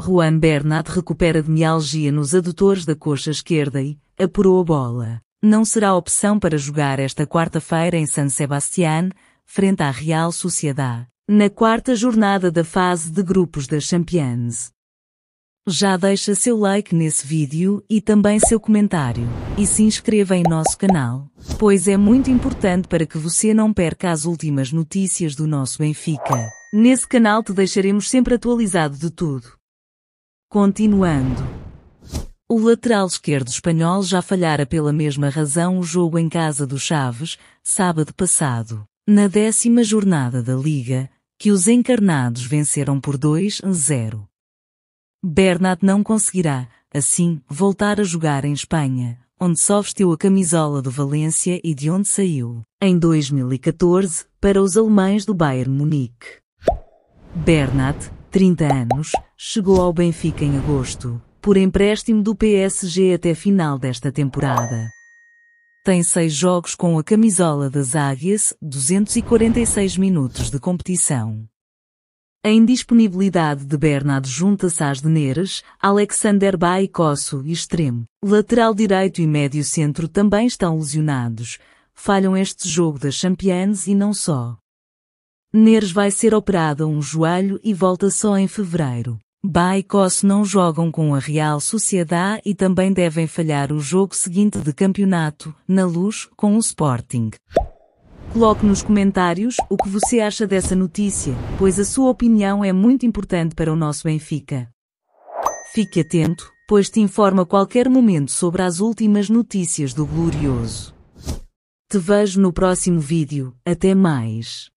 Juan Bernat recupera de mialgia nos adutores da coxa esquerda e apurou a bola. Não será opção para jogar esta quarta-feira em San Sebastián, frente à Real Sociedade, na quarta jornada da fase de grupos da Champions. Já deixa seu like nesse vídeo e também seu comentário. E se inscreva em nosso canal, pois é muito importante para que você não perca as últimas notícias do nosso Benfica. Nesse canal te deixaremos sempre atualizado de tudo. Continuando. O lateral esquerdo espanhol já falhara pela mesma razão o jogo em casa do Chaves, sábado passado, na décima jornada da Liga, que os encarnados venceram por 2-0. Bernat não conseguirá, assim, voltar a jogar em Espanha, onde só vestiu a camisola do Valência e de onde saiu, em 2014, para os alemães do Bayern Munique. Bernat, 30 anos, chegou ao Benfica em agosto, por empréstimo do PSG até final desta temporada. Tem seis jogos com a camisola das Águias, 246 minutos de competição. A indisponibilidade de Bernardo junta-se às de Neres, Alexander Bay Cosso e Extremo, lateral direito e médio centro também estão lesionados. Falham este jogo das Champions e não só. Neres vai ser operado a um joelho e volta só em fevereiro. Baicos não jogam com a Real Sociedad e também devem falhar o jogo seguinte de campeonato, na luz, com o Sporting. Coloque nos comentários o que você acha dessa notícia, pois a sua opinião é muito importante para o nosso Benfica. Fique atento, pois te informa a qualquer momento sobre as últimas notícias do Glorioso. Te vejo no próximo vídeo, até mais.